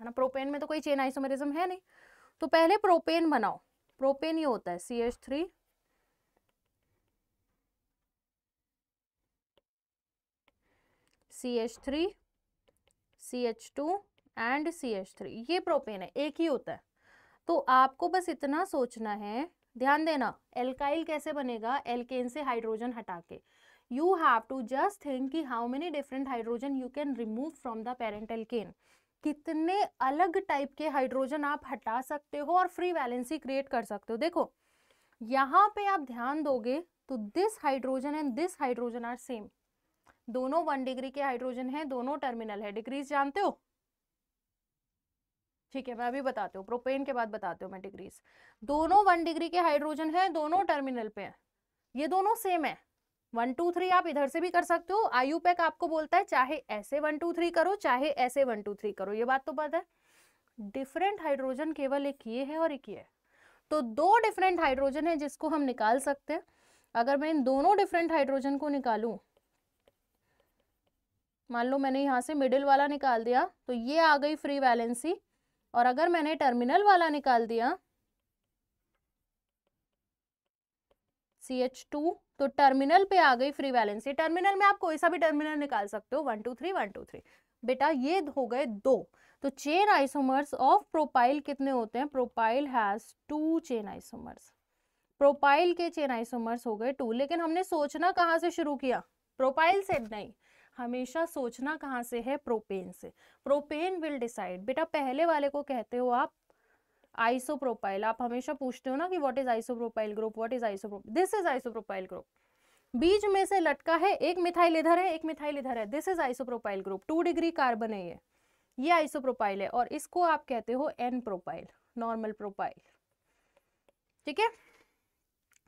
है ना प्रोपेन में तो कोई चेन आइसोमेरिज्म है नहीं तो पहले प्रोपेन बनाओ प्रोपेन ये होता है C H three C H three C H two and C H three ये प्रोपेन है एक ही होता है तो आपको बस इतना सोचना है ध्यान देना एल्काइल कैसे बनेगा एल्केन से हाइड्रोजन हटा के you have to just think कि how many different hydrogen you can remove from the parent alkane कितने अलग टाइप के हाइड्रोजन आप हटा सकते हो और फ्री वैलेंसी क्रिएट कर सकते हो देखो यहाँ पे आप ध्यान दोगे तो this hydrogen and this hydrogen are same दोनों वन डिग्री के हाइड्रोजन है दोनों टर्मिनल है डिग्रीज जानते हो ठीक है मैं अभी बताती हूँ प्रोपेन के बाद बताती हूँ मैं डिग्रीज दोनों वन डिग्री के हाइड्रोजन है दोनों टर्मिनल पे है ये दोनों सेम है वन टू थ्री आप इधर से भी कर सकते हो आयु पैक आपको बोलता है चाहे ऐसे वन टू थ्री करो चाहे ऐसे वन टू थ्री करो ये बात तो पता है डिफरेंट हाइड्रोजन केवल एक ये है और एक ये है तो दो डिफरेंट हाइड्रोजन है जिसको हम निकाल सकते हैं अगर मैं इन दोनों डिफरेंट हाइड्रोजन को निकालू मान लो मैंने यहां से मिडिल वाला निकाल दिया तो ये आ गई फ्री वैलेंसी और अगर मैंने टर्मिनल वाला निकाल दिया सी एच टू तो टर्मिनल पे आ गई फ्री वैलेंसी टर्मिनल में आप कोई सा भी टर्मिनल निकाल सकते हो one two three one two three बेटा ये हो गए दो तो चेन आइसोमर्स ऑफ प्रोपाइल कितने होते हैं propyl has two chain isomers propyl के चेन आइसोमर्स हो गए टू लेकिन हमने सोचना कहाँ से शुरू किया प्रोपाइल से नहीं हमेशा सोचना कहाँ से है प्रोपेन से प्रोपेन विल डिसाइड बेटा पहले वाले को कहते हो आप आइसोप्रोपाइल आप हमेशा पूछते हो ना कि what is isopropyl group what is iso this is isopropyl group बीच में से लटका है एक मिथाइल इधर है एक मिथाइल इधर है this is isopropyl group two degree carbon है ये ये आइसोप्रोपाइल है और इसको आप कहते हो एन प्रोपाइल नॉर्मल प्रोपाइल ठीक है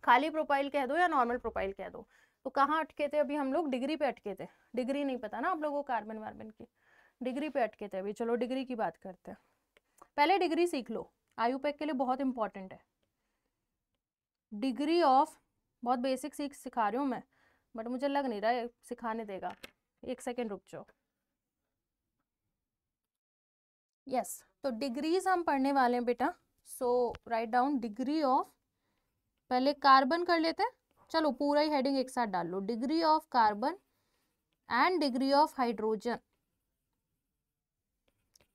खाली प्रोपाइल कह दो या नॉर्मल प्रोपाइल कह दो तो कहाँ अटके थे अभी हम लोग डिग्री पे अटके थे डिग्री नहीं पता ना आप लोगों को कार्बन वार्बन की डिग्री पे अटके थे अभी चलो डिग्री की बात करते हैं पहले डिग्री सीख लो आयु पैक के लिए बहुत इंपॉर्टेंट है डिग्री ऑफ बहुत बेसिक सीख सिखा रही हूँ मैं बट मुझे लग नहीं रहा है सिखाने देगा एक सेकेंड रुक जाओ यस yes, तो डिग्रीज हम पढ़ने वाले हैं बेटा so write down degree of पहले कार्बन कर लेते हैं चलो पूरा ही हेडिंग एक साथ डाल लो degree of carbon and degree of hydrogen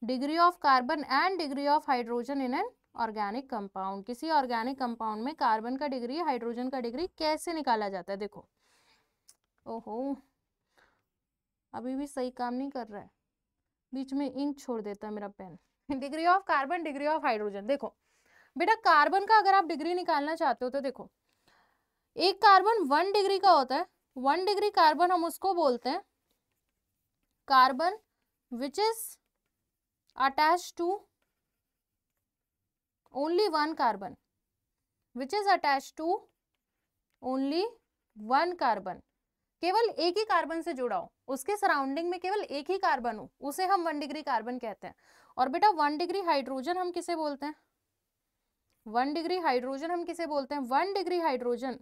degree of carbon and degree of hydrogen in an organic compound किसी ऑर्गेनिक कंपाउंड में कार्बन का डिग्री हाइड्रोजन का डिग्री कैसे निकाला जाता है देखो ओहो अभी भी सही काम नहीं कर रहा है बीच में इंक छोड़ देता है मेरा pen degree of carbon degree of hydrogen देखो बेटा कार्बन का अगर आप डिग्री निकालना चाहते हो तो देखो एक कार्बन वन डिग्री का होता है वन डिग्री कार्बन हम उसको बोलते हैं carbon which is attached to only one carbon which is attached to only one carbon केवल एक ही कार्बन से जुड़ा हो उसके सराउंडिंग में केवल एक ही कार्बन हो उसे हम वन डिग्री कार्बन कहते हैं और बेटा वन डिग्री हाइड्रोजन हम किसे बोलते हैं वन डिग्री हाइड्रोजन हम किसे बोलते हैं वन डिग्री हाइड्रोजन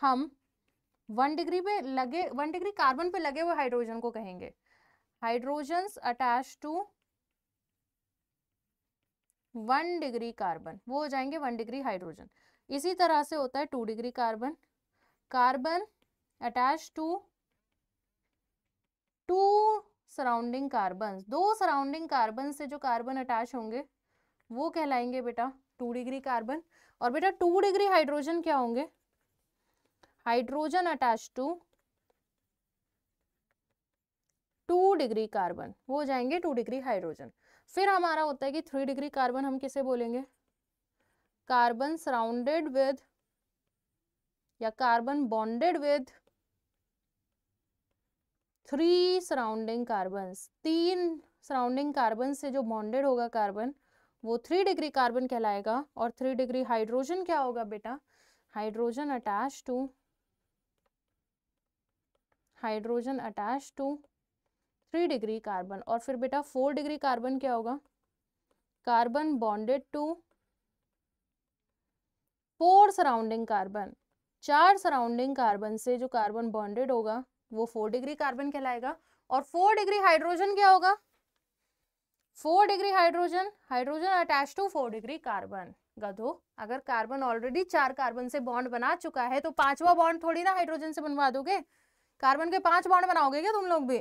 हम वन डिग्री पे लगे वन डिग्री कार्बन पे लगे हुए हाइड्रोजन को कहेंगे hydrogens attach to one degree carbon वो हो जाएंगे वन डिग्री हाइड्रोजन इसी तरह से होता है two degree carbon carbon attach to two surrounding carbon दो सराउंडिंग कार्बन से जो कार्बन अटैच होंगे वो कहलाएंगे बेटा टू डिग्री कार्बन और बेटा टू डिग्री हाइड्रोजन क्या होंगे hydrogen attach to degree carbon वो हो जाएंगे टू डिग्री हाइड्रोजन फिर हमारा होता है कि थ्री डिग्री कार्बन हम किसे बोलेंगे कार्बन सराउंडेड विद या carbon bonded with three surrounding carbon तीन सराउंडिंग कार्बन से जो बॉन्डेड होगा कार्बन वो थ्री डिग्री कार्बन कहलाएगा और थ्री डिग्री हाइड्रोजन क्या होगा बेटा hydrogen attach to hydrogen attach to three degree carbon और फिर बेटा फोर डिग्री कार्बन क्या होगा carbon bonded to four surrounding carbon चार सराउंडिंग कार्बन से जो कार्बन बॉन्डेड होगा वो फोर डिग्री कार्बन कहलाएगा और फोर डिग्री हाइड्रोजन क्या होगा four degree hydrogen hydrogen attach to four degree carbon गधो अगर कार्बन ऑलरेडी चार कार्बन से बॉन्ड बना चुका है तो पांचवा बॉन्ड थोड़ी ना हाइड्रोजन से बनवा दोगे कार्बन के पांच बॉन्ड बनाओगे क्या तुम लोग भी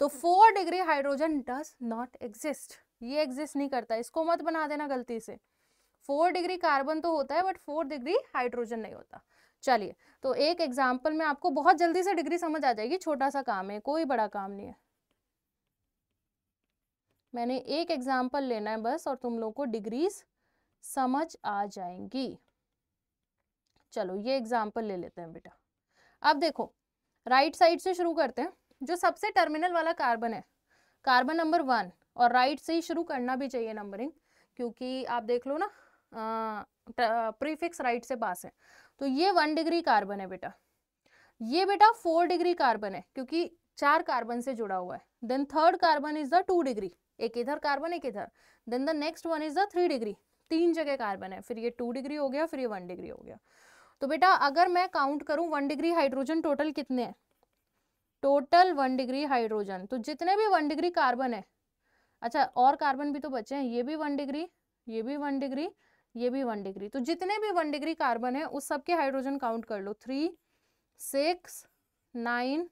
तो four degree hydrogen does not exist ये एग्जिस्ट नहीं करता इसको मत बना देना गलती से फोर डिग्री कार्बन तो होता है बट फोर डिग्री हाइड्रोजन नहीं होता चलिए तो एक एग्जाम्पल में आपको बहुत जल्दी से डिग्री समझ आ जाएगी छोटा सा काम है कोई बड़ा काम नहीं है मैंने एक एग्जाम्पल लेना है बस और तुम लोग को डिग्रीज समझ आ जाएंगी चलो ये एग्जाम्पल ले लेते हैं बेटा अब देखो राइट साइड से शुरू करते हैं जो सबसे टर्मिनल वाला कार्बन है कार्बन नंबर वन और राइट से ही शुरू करना भी चाहिए नंबरिंग क्योंकि आप देख लो ना प्रीफिक्स राइट से पास है तो ये वन डिग्री कार्बन है बेटा ये बेटा फोर डिग्री कार्बन है क्योंकि चार कार्बन से जुड़ा हुआ है then third carbon is the two degree एक इधर कार्बन एक इधर then the next one is the three degree तीन जगह कार्बन है फिर ये टू डिग्री हो गया फिर ये वन डिग्री हो गया तो बेटा अगर मैं काउंट करूँ वन डिग्री हाइड्रोजन टोटल कितने हैं टोटल वन डिग्री हाइड्रोजन तो जितने भी वन डिग्री कार्बन है अच्छा और कार्बन भी तो बचे हैं ये भी वन डिग्री ये भी वन डिग्री ये भी वन डिग्री तो जितने भी वन डिग्री कार्बन है उस सबके हाइड्रोजन काउंट कर लो three six nine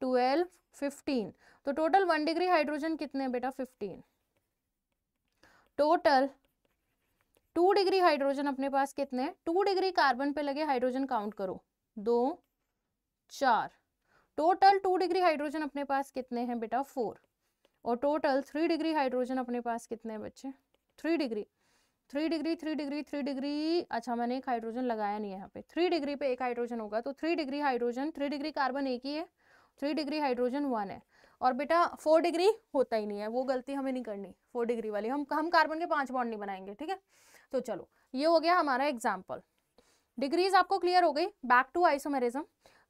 twelve fifteen तो टोटल वन डिग्री हाइड्रोजन कितने बेटा fifteen total two degree hydrogen अपने पास कितने टू डिग्री कार्बन पे लगे हाइड्रोजन काउंट करो दो चार टोटल टू डिग्री हाइड्रोजन अपने पास कितने हैं बेटा फोर और टोटल थ्री डिग्री हाइड्रोजन अपने पास कितने हैं बच्चे three degree three degree three degree three degree अच्छा मैंने एक हाइड्रोजन लगाया नहीं है यहाँ पे थ्री डिग्री पे एक हाइड्रोजन होगा तो three degree hydrogen three degree carbon एक ही है थ्री डिग्री हाइड्रोजन वन है और बेटा फोर डिग्री होता ही नहीं है वो गलती हमें नहीं करनी फोर डिग्री वाली हम हम कार्बन के पांच बॉन्ड नहीं बनाएंगे ठीक है तो चलो ये हो गया हमारा एग्जाम्पल डिग्रीज आपको क्लियर हो गई बैक टू आइसोमेरिज्म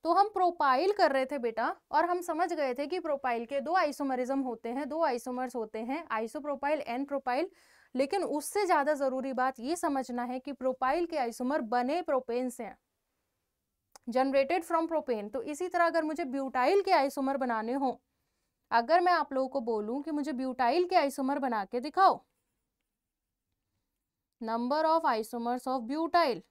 तो हम प्रोपाइल कर रहे थे बेटा और हम समझ गए थे कि प्रोपाइल के दो आइसोमरिज्म होते हैं दो आइसोमर्स होते हैं आइसोप्रोपाइल एंड प्रोपाइल लेकिन उससे ज़्यादा ज़रूरी बात ये समझना है कि प्रोपाइल के आइसोमर बने प्रोपेन से हैं जनरेटेड फ्रॉम प्रोपेन तो इसी तरह अगर मुझे ब्यूटाइल के आइसोमर बनाने हो अगर मैं आप लोगों को बोलूं कि मुझे ब्यूटाइल के आइसोमर बना के दिखाओ number of isomers of butyl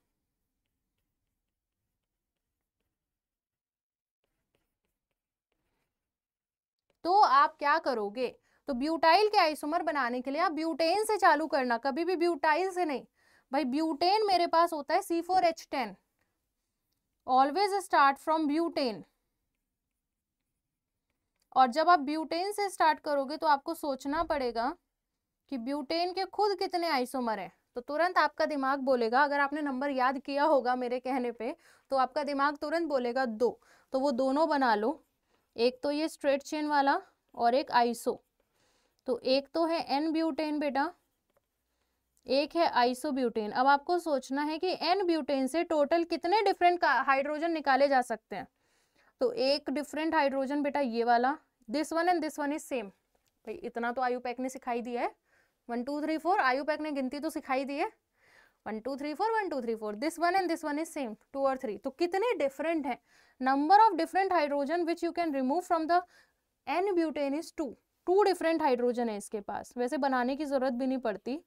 तो आप क्या करोगे तो ब्यूटाइल के आइसोमर बनाने के लिए आप ब्यूटेन से चालू करना कभी भी ब्यूटाइल से नहीं भाई ब्यूटेन मेरे पास होता है C four H ten always start from butane और जब आप ब्यूटेन से स्टार्ट करोगे तो आपको सोचना पड़ेगा कि ब्यूटेन के खुद कितने आइसोमर हैं तो तुरंत आपका दिमाग बोलेगा अगर आपने नंबर याद किया होगा मेरे कहने पे तो आपका दिमाग तुरंत बोलेगा दो तो वो दोनों बना लो एक तो ये स्ट्रेट चेन वाला और एक आइसो तो एक तो है एन ब्यूटेन बेटा एक है आइसो ब्यूटेन अब आपको सोचना है कि एन ब्यूटेन से टोटल कितने डिफरेंट हाइड्रोजन निकाले जा सकते हैं तो एक डिफरेंट हाइड्रोजन बेटा ये वाला this one and this one is same भाई इतना तो पैक ने सिखाई दिया है वन टू थ्री फोर पैक ने गिनती तो सिखाई दी है one two three four one two three four this one and this one is same two और थ्री तो कितने डिफरेंट हैं number of different hydrogen which you can remove from the n butane is two two different hydrogen है इसके पास वैसे बनाने की ज़रूरत भी नहीं पड़ती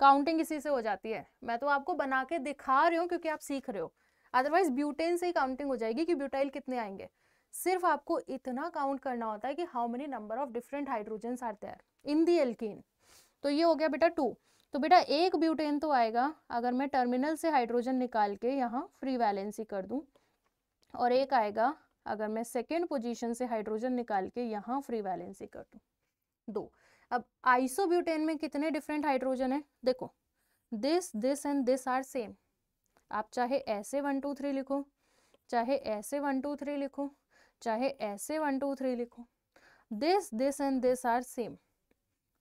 काउंटिंग इसी से हो जाती है मैं तो आपको बना के दिखा रही हूँ क्योंकि आप सीख रहे हो अदरवाइज ब्यूटेन से ही काउंटिंग हो जाएगी कि ब्यूटाइल कितने आएंगे सिर्फ आपको इतना काउंट करना होता है कि how many number of different hydrogen are there in the alkene तो ये हो गया बेटा टू तो बेटा एक ब्यूटेन तो आएगा अगर मैं टर्मिनल से हाइड्रोजन निकाल के यहाँ फ्री वैलेंसी कर दूँ और एक आएगा अगर मैं सेकेंड पोजीशन से हाइड्रोजन निकाल के यहाँ फ्री वैलेंसी कर दूँ दो अब आइसोब्यूटेन में कितने डिफरेंट हाइड्रोजन है देखो this this and this are same आप चाहे ऐसे वन टू थ्री लिखो चाहे ऐसे वन टू थ्री लिखो चाहे ऐसे वन टू थ्री लिखो this this and this are same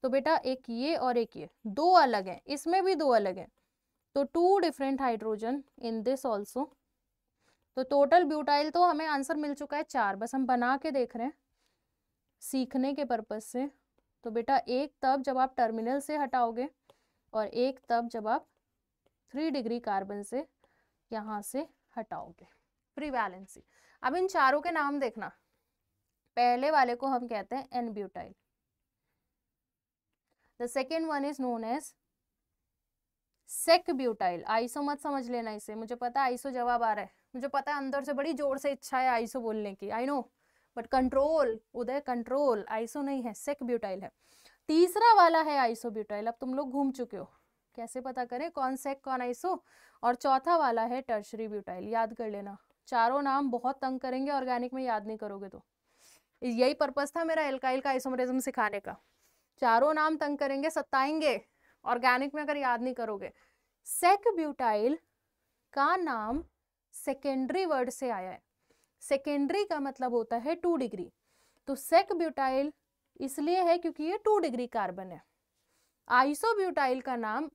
तो बेटा एक ये और एक ये दो अलग हैं इसमें भी दो अलग हैं तो two different hydrogen in this also तो टोटल ब्यूटाइल तो हमें आंसर मिल चुका है चार बस हम बना के देख रहे हैं सीखने के पर्पज से तो बेटा एक तब जब आप टर्मिनल से हटाओगे और एक तब जब आप थ्री डिग्री कार्बन से यहाँ से हटाओगे प्रीवैलेंसी अब इन चारों के नाम देखना पहले वाले को हम कहते हैं n butyl the second one is known as sec butyl iso मत समझ लेना इसे मुझे पता है आइसो जवाब आ रहा है मुझे पता है अंदर से बड़ी जोर से इच्छा है आइसो बोलने की आई नो बट कंट्रोल उदय कंट्रोल आइसो नहीं है सेक ब्यूटाइल है तीसरा वाला है आइसो ब्यूटाइल अब तुम लोग घूम चुके हो कैसे पता करें कौन सेक कौन आइसो और चौथा वाला है टर्शरी ब्यूटाइल याद कर लेना चारों नाम बहुत तंग करेंगे ऑर्गेनिक में याद नहीं करोगे तो यही पर्पज था मेरा एल्काइल का आइसोमरिज्म सिखाने का चारों नाम तंग करेंगे सताएंगे ऑर्गेनिक में अगर याद नहीं करोगे सेक ब्यूटाइल का नाम सेकेंडरी वर्ड से आया है सेकेंडरी का मतलब होता है टू डिग्री तो सेक ब्यूटाइल इसलिए है क्योंकि ये टू डिग्री कार्बन है आइसोब्यूटाइल का नाम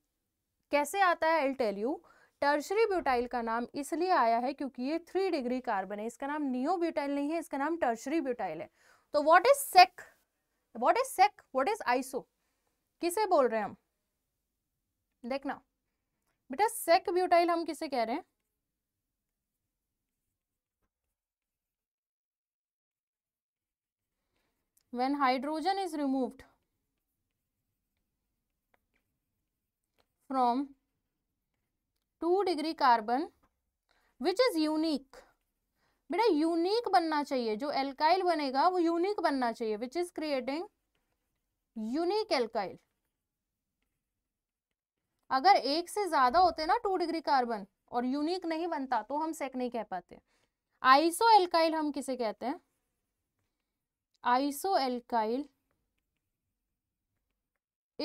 कैसे आता है I'll tell you tertiary butyl का नाम इसलिए आया है क्योंकि ये थ्री डिग्री कार्बन है इसका नाम नियो ब्यूटाइल नहीं है इसका नाम टर्शरी ब्यूटाइल है तो what is sec what is sec what is iso किसे बोल रहे हैं हम देखना बेटा सेक ब्यूटाइल हम किसे कह रहे हैं when hydrogen is removed from 2 degree carbon which is unique बेटा यूनिक बनना चाहिए जो एल्काइल बनेगा वो यूनिक बनना चाहिए which is creating unique alkyl अगर एक से ज्यादा होते ना टू डिग्री कार्बन और यूनिक नहीं बनता तो हम सेक नहीं कह पाते आइसो एल्काइल हम किसे कहते हैं iso alkyl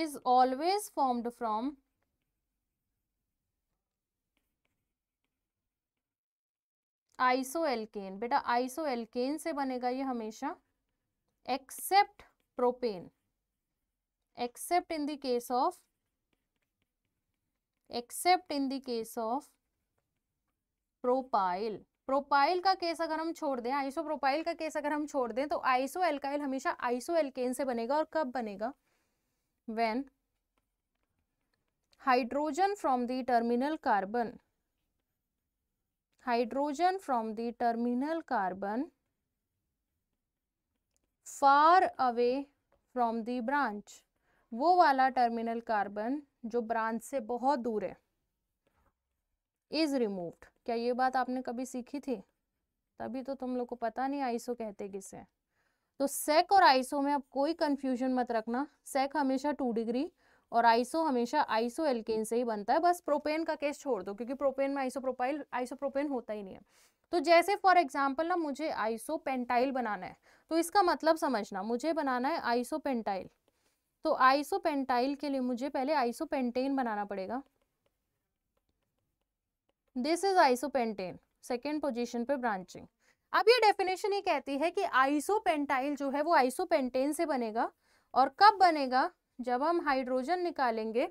is always formed from iso alkane बेटा आइसो एल्केन से बनेगा ये हमेशा except propane except in the case of except in the case of propyl propyl का केस अगर हम छोड़ दें आइसो प्रोपाइल का केस अगर हम छोड़ दें तो आइसो एल्काइल हमेशा आइसो एल्केन से बनेगा और कब बनेगा when hydrogen from the terminal carbon hydrogen from the terminal carbon far away from the branch वो वाला terminal carbon जो branch से बहुत दूर है is removed क्या ये बात आपने कभी सीखी थी तभी तो तुम लोग को पता नहीं आइसो कहते किसे तो सेक और आइसो में अब कोई कंफ्यूजन मत रखना सेक हमेशा टू डिग्री और आइसो हमेशा आइसो एल्केन से ही बनता है बस प्रोपेन का केस छोड़ दो क्योंकि प्रोपेन में आइसोप्रोपाइल आइसोप्रोपेन होता ही नहीं है तो जैसे फॉर एग्जाम्पल ना मुझे आइसो पेंटाइल बनाना है तो इसका मतलब समझना मुझे बनाना है आइसो पेंटाइल तो आइसो पेंटाइल के लिए मुझे पहले आइसो पेंटेन बनाना पड़ेगा this is iso pentane second position पे ब्रांचिंग अब ये डेफिनेशन ये कहती है कि आइसो पेंटाइल जो है वो आइसो पेंटेन से बनेगा और कब बनेगा जब हम हाइड्रोजन निकालेंगे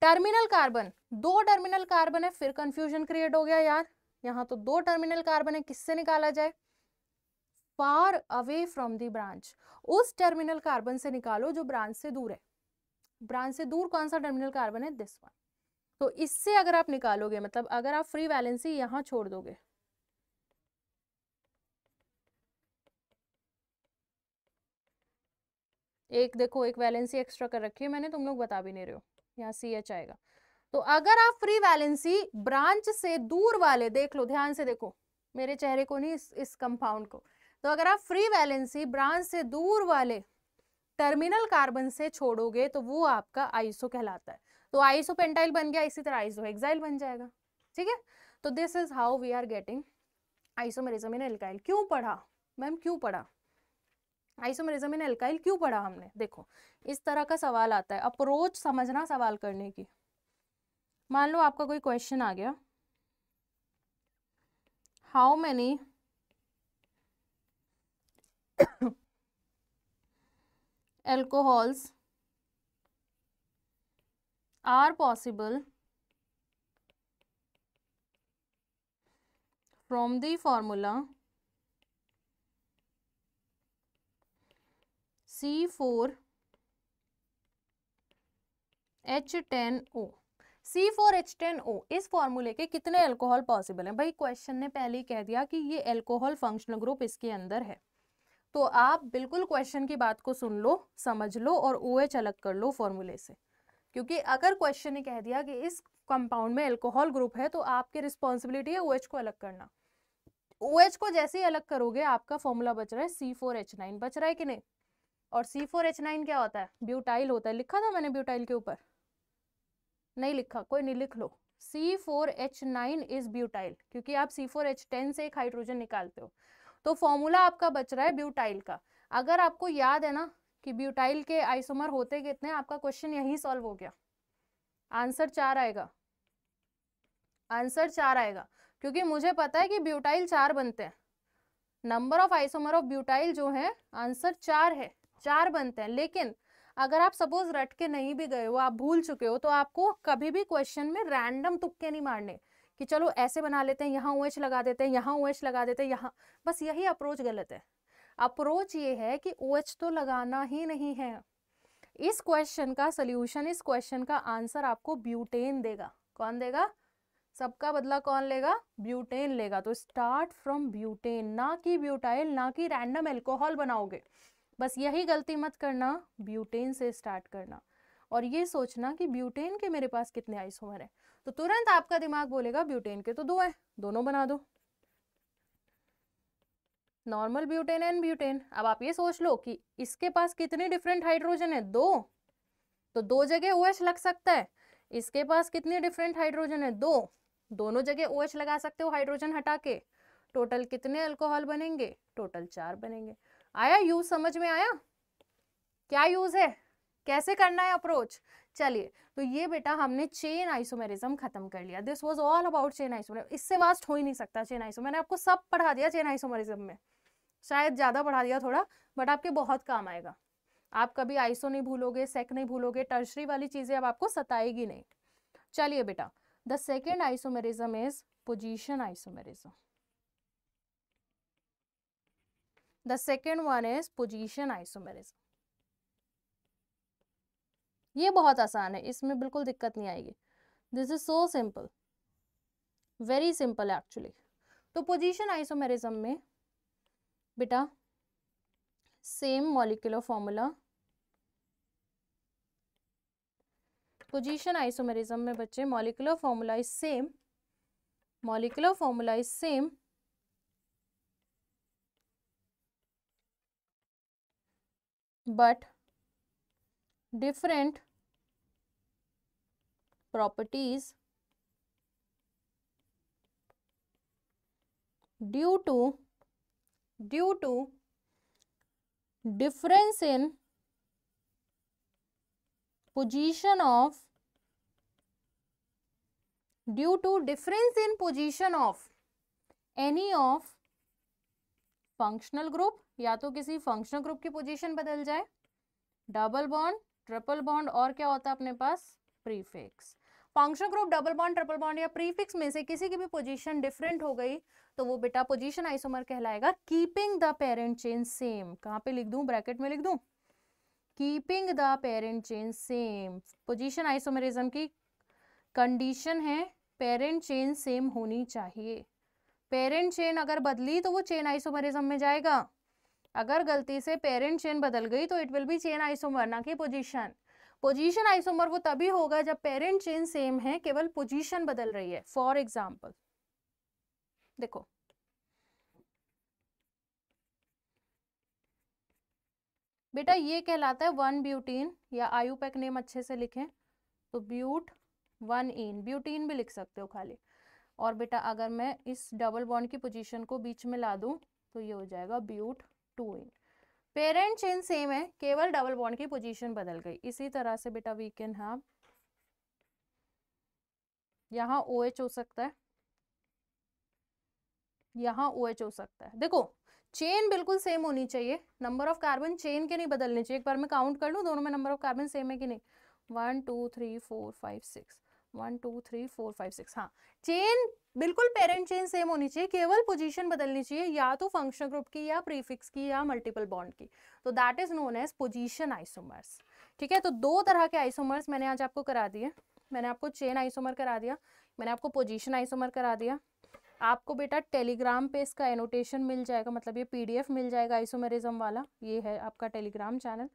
टर्मिनल कार्बन दो टर्मिनल कार्बन है फिर कंफ्यूजन क्रिएट हो गया यार यहाँ तो दो टर्मिनल कार्बन है किससे निकाला जाए far away from the branch उस टर्मिनल कार्बन से निकालो जो ब्रांच से दूर है ब्रांच से दूर कौन सा टर्मिनल कार्बन है दिस वन तो इससे अगर आप निकालोगे मतलब अगर आप फ्री वैलेंसी यहाँ छोड़ दोगे एक देखो एक वैलेंसी एक्स्ट्रा कर रखी है मैंने तुम लोग बता भी नहीं रहे हो यहाँ सी एच आएगा तो अगर आप फ्री वैलेंसी ब्रांच से दूर वाले देख लो ध्यान से देखो मेरे चेहरे को नहीं इस, इस कंपाउंड को तो अगर आप फ्री वैलेंसी ब्रांच से दूर वाले टर्मिनल कार्बन से छोड़ोगे तो वो आपका आइसो कहलाता है तो आइसो पेंटाइल बन गया इसी तरह आइसो एक्साइल बन जाएगा ठीक है तो this is how we are getting isomerism जमीन एल्काइल क्यों पढ़ा मैम क्यों पढ़ा आइसोमरिज्म इन एल्काइल क्यों पढ़ा हमने देखो इस तरह का सवाल आता है अप्रोच समझना सवाल करने की मान लो आपका कोई क्वेश्चन आ गया how many alcohols are possible from the formula C four H ten O C four H ten O इस फॉर्मूले के कितने अल्कोहल पॉसिबल हैं भाई क्वेश्चन ने पहले ही कह दिया कि ये अल्कोहल फंक्शनल ग्रुप इसके अंदर है तो आप बिल्कुल क्वेश्चन की बात को सुन लो समझ लो और ओ OH अलग कर लो फॉर्मूले से क्योंकि अगर क्वेश्चन ने कह दिया कि इस कंपाउंड में अल्कोहल ग्रुप है तो आपकी रिस्पॉन्सिबिलिटी है ओ OH को अलग करना ओ OH को जैसे ही अलग करोगे आपका फॉर्मूला बच रहा है सी फोर एच नाइन बच रहा है कि नहीं और सी फोर एच नाइन क्या होता है ब्यूटाइल होता है लिखा था मैंने ब्यूटाइल के ऊपर नहीं लिखा कोई नहीं लिख लो C four H nine is butyl क्योंकि आप सी फोर एच टेन से एक हाइड्रोजन निकालते हो तो फॉर्मूला आपका बच रहा है ब्यूटाइल का अगर आपको याद है ना कि ब्यूटाइल के आइसोमर होते कितने आपका क्वेश्चन यही सॉल्व हो गया आंसर चार आएगा आंसर चार आएगा क्योंकि मुझे पता है कि ब्यूटाइल चार बनते हैं number of isomer of butyl जो है आंसर चार है चार बनते हैं लेकिन अगर आप सपोज रट के नहीं भी गए हो आप भूल चुके हो तो आपको कभी भी क्वेश्चन में रैंडम तुक्के नहीं मारने कि चलो ऐसे बना लेते हैं यहाँ ओ लगा देते हैं यहाँ ओएच लगा देते हैं यहाँ बस यही अप्रोच गलत है अप्रोच ये है कि ओएच तो लगाना ही नहीं है इस क्वेश्चन का सोल्यूशन इस क्वेश्चन का आंसर आपको ब्यूटेन देगा कौन देगा सबका बदला कौन लेगा ब्यूटेन लेगा तो स्टार्ट फ्रॉम ब्यूटेन ना कि ब्यूटाइल ना कि रैंडम एल्कोहल बनाओगे बस यही गलती मत करना ब्यूटेन से स्टार्ट करना और ये सोचना कि ब्यूटेन के मेरे पास कितने आइसोमर हैं तो तुरंत आपका दिमाग बोलेगा ब्यूटेन के तो दो हैं दोनों बना दो नॉर्मल ब्यूटेन एंड ब्यूटेन अब आप ये सोच लो कि इसके पास कितने डिफरेंट हाइड्रोजन है दो तो दो जगह ओ OH लग सकता है इसके पास कितने डिफरेंट हाइड्रोजन है दो दोनों जगह ओ OH लगा सकते हो हाइड्रोजन हटा के टोटल कितने अल्कोहल बनेंगे टोटल चार बनेंगे आया यूज समझ में आया क्या यूज है कैसे करना है अप्रोच चलिए तो ये बेटा हमने चेन आइसोमेरिज्म खत्म कर लिया this was all about chain isomerism इससे वास्ट हो ही नहीं सकता चेन आइसो मैंने आपको सब पढ़ा दिया चेन आइसोमेरिज्म में शायद ज़्यादा पढ़ा दिया थोड़ा बट आपके बहुत काम आएगा आप कभी आइसो नहीं भूलोगे सेक नहीं भूलोगे टर्शरी वाली चीज़ें अब आपको सताएगी नहीं चलिए बेटा the second isomerism is position isomerism The second one is position isomerism. ये बहुत आसान है इसमें बिल्कुल दिक्कत नहीं आएगी this is so simple very simple actually तो पोजीशन आइसोमेरिज्म में बेटा same molecular formula position isomerism में बच्चे molecular formula is same molecular formula is same but different properties due to due to difference in position of due to difference in position of any of functional group या तो किसी functional group की position बदल जाए double bond triple bond और क्या होता है अपने पास prefix functional group double bond triple bond या प्रीफिक्स में से किसी की भी पोजीशन डिफरेंट हो गई तो वो बेटा पोजीशन आइसोमर कहलाएगा keeping the parent chain same कहाँ पे लिख दूं ब्रैकेट में लिख दूं keeping the parent chain same position isomerism की कंडीशन है पेरेंट चेन सेम होनी चाहिए पेरेंट चेन अगर बदली तो वो चेन आइसोमरिज्म में जाएगा अगर गलती से पेरेंट चेन बदल गई तो it will be chain isomer ना कि पोजीशन पोजीशन आइसोमर वो तभी होगा जब पेरेंट चेन सेम है केवल पोजीशन बदल रही है फॉर एग्जाम्पल देखो बेटा ये कहलाता है वन ब्यूटीन या आयुपैक नेम अच्छे से लिखें तो ब्यूट वन इन ब्यूटीन भी लिख सकते हो खाली और बेटा अगर मैं इस डबल बॉन्ड की पोजीशन को बीच में ला दूं तो ये हो जाएगा but two ene parent chain same है केवल डबल बॉन्ड की पोजीशन बदल गई इसी तरह से बेटा वी कैन हैव यहाँ ओ OH हो सकता है यहाँ ओ OH हो सकता है देखो चेन बिल्कुल सेम होनी चाहिए नंबर ऑफ कार्बन चेन के नहीं बदलने चाहिए एक बार मैं काउंट कर लूँ दोनों में नंबर ऑफ कार्बन सेम है कि नहीं one two three four five six one two three four five six हाँ चेन बिल्कुल पेरेंट चेन सेम होनी चाहिए केवल पोजीशन बदलनी चाहिए या तो फंक्शनल ग्रुप की या प्रीफिक्स की या मल्टीपल बॉन्ड की तो that is known as position isomers ठीक है तो दो तरह के आइसोमर्स मैंने आज आपको करा दिए मैंने आपको चेन आइसोमर करा दिया मैंने आपको पोजीशन आइसोमर करा दिया आपको बेटा टेलीग्राम पे इसका एनोटेशन मिल जाएगा मतलब ये पीडीएफ मिल जाएगा आइसोमेरिज्म वाला ये है आपका टेलीग्राम चैनल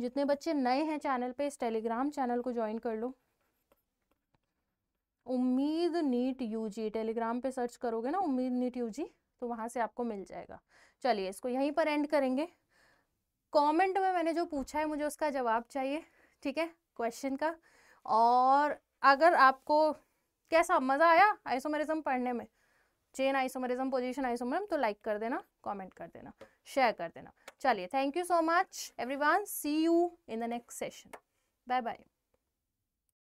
जितने बच्चे नए हैं चैनल पे इस टेलीग्राम चैनल को ज्वाइन कर लो उम्मीद नीट यूजी टेलीग्राम पे सर्च करोगे ना उम्मीद नीट यूजी तो वहाँ से आपको मिल जाएगा चलिए इसको यहीं पर एंड करेंगे कमेंट में मैंने जो पूछा है मुझे उसका जवाब चाहिए ठीक है क्वेश्चन का और अगर आपको कैसा मज़ा आया आइसोमेरिज्म पढ़ने में चेन आइसोमेरिज्म पोजीशन आइसोमेरिज्म तो लाइक कर देना कमेंट कर देना शेयर कर देना चलिए thank you so much everyone see you in the next session bye bye